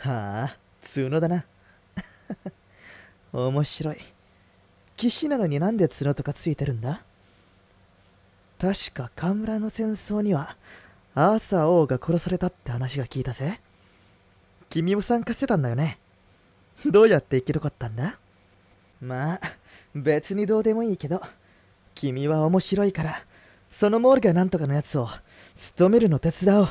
はあ、角だな。面白い。騎士なのになんで角とかついてるんだ確かカムラの戦争には、アーサー王が殺されたって話が聞いたぜ。君も参加してたんだよね。どうやって生き残ったんだまあ、別にどうでもいいけど、君は面白いから、そのモールがなんとかのやつを、務めるの手伝おう。